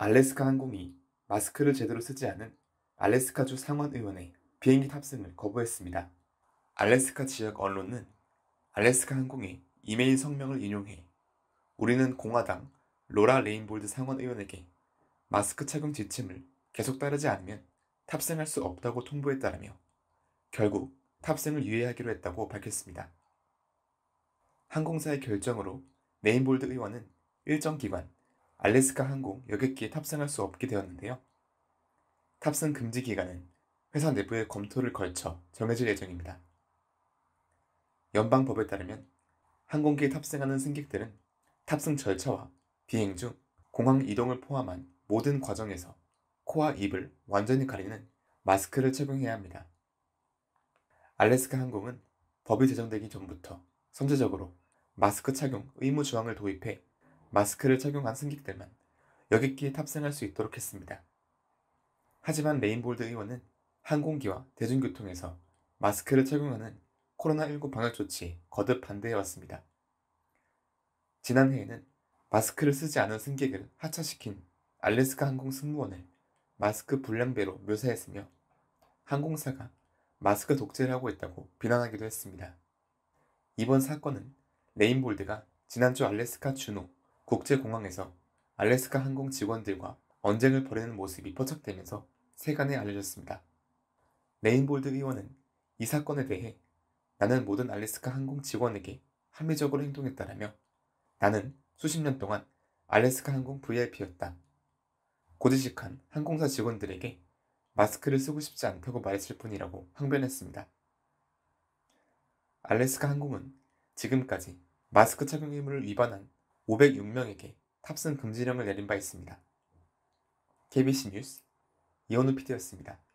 알래스카 항공이 마스크를 제대로 쓰지 않은 알래스카주 상원 의원의 비행기 탑승을 거부했습니다. 알래스카 지역 언론은 알래스카 항공의 이메일 성명을 인용해 우리는 공화당 로라 레인볼드 상원 의원에게 마스크 착용 지침을 계속 따르지 않으면 탑승할 수 없다고 통보했다라며 결국 탑승을 유예하기로 했다고 밝혔습니다. 항공사의 결정으로 레인볼드 의원은 일정 기간 알래스카 항공 여객기에 탑승할 수 없게 되었는데요. 탑승 금지 기간은 회사 내부의 검토를 걸쳐 정해질 예정입니다. 연방법에 따르면 항공기에 탑승하는 승객들은 탑승 절차와 비행 중 공항 이동을 포함한 모든 과정에서 코와 입을 완전히 가리는 마스크를 착용해야 합니다. 알래스카 항공은 법이 제정되기 전부터 선제적으로 마스크 착용 의무 조항을 도입해 마스크를 착용한 승객들만 여객기에 탑승할 수 있도록 했습니다. 하지만 레인볼드 의원은 항공기와 대중교통에서 마스크를 착용하는 코로나19 방역 조치 거듭 반대해왔습니다. 지난해에는 마스크를 쓰지 않은 승객을 하차시킨 알래스카 항공 승무원을 마스크 불량배로 묘사했으며 항공사가 마스크 독재를 하고 있다고 비난하기도 했습니다. 이번 사건은 레인볼드가 지난주 알래스카 주노 국제공항에서 알래스카 항공 직원들과 언쟁을 벌이는 모습이 포착되면서 세간에 알려졌습니다. 네임볼드 의원은 이 사건에 대해 나는 모든 알래스카 항공 직원에게 합리적으로 행동했다라며 나는 수십 년 동안 알래스카 항공 VIP였다. 고지식한 항공사 직원들에게 마스크를 쓰고 싶지 않다고 말했을 뿐이라고 항변했습니다. 알래스카 항공은 지금까지 마스크 착용 의무를 위반한 506명에게 탑승 금지령을 내린 바 있습니다. KBC 뉴스 이현우 PD였습니다.